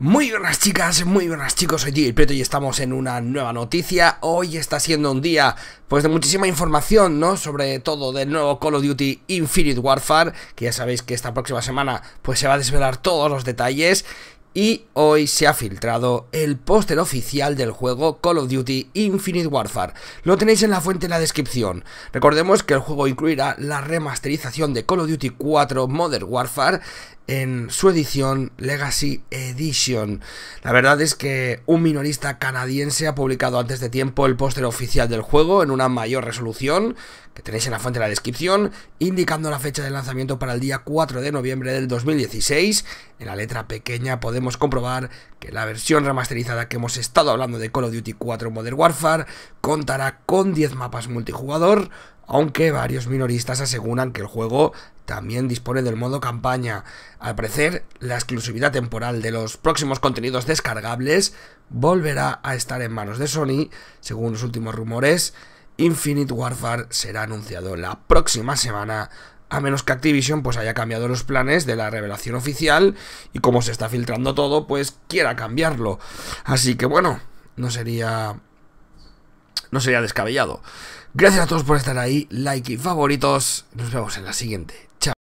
Muy buenas chicas, muy buenas chicos, soy Gil Prieto y estamos en una nueva noticia Hoy está siendo un día pues de muchísima información, ¿no? Sobre todo del nuevo Call of Duty Infinite Warfare Que ya sabéis que esta próxima semana pues se va a desvelar todos los detalles y hoy se ha filtrado el póster oficial del juego Call of Duty Infinite Warfare. Lo tenéis en la fuente en la descripción. Recordemos que el juego incluirá la remasterización de Call of Duty 4 Modern Warfare en su edición Legacy Edition. La verdad es que un minorista canadiense ha publicado antes de tiempo el póster oficial del juego en una mayor resolución, que tenéis en la fuente en la descripción, indicando la fecha de lanzamiento para el día 4 de noviembre del 2016 en la letra pequeña podemos comprobar que la versión remasterizada que hemos estado hablando de Call of Duty 4 Modern Warfare contará con 10 mapas multijugador, aunque varios minoristas aseguran que el juego también dispone del modo campaña. Al parecer, la exclusividad temporal de los próximos contenidos descargables volverá a estar en manos de Sony, según los últimos rumores. Infinite Warfare será anunciado la próxima semana a menos que Activision pues haya cambiado los planes de la revelación oficial y como se está filtrando todo, pues quiera cambiarlo. Así que bueno, no sería no sería descabellado. Gracias a todos por estar ahí, like y favoritos. Nos vemos en la siguiente.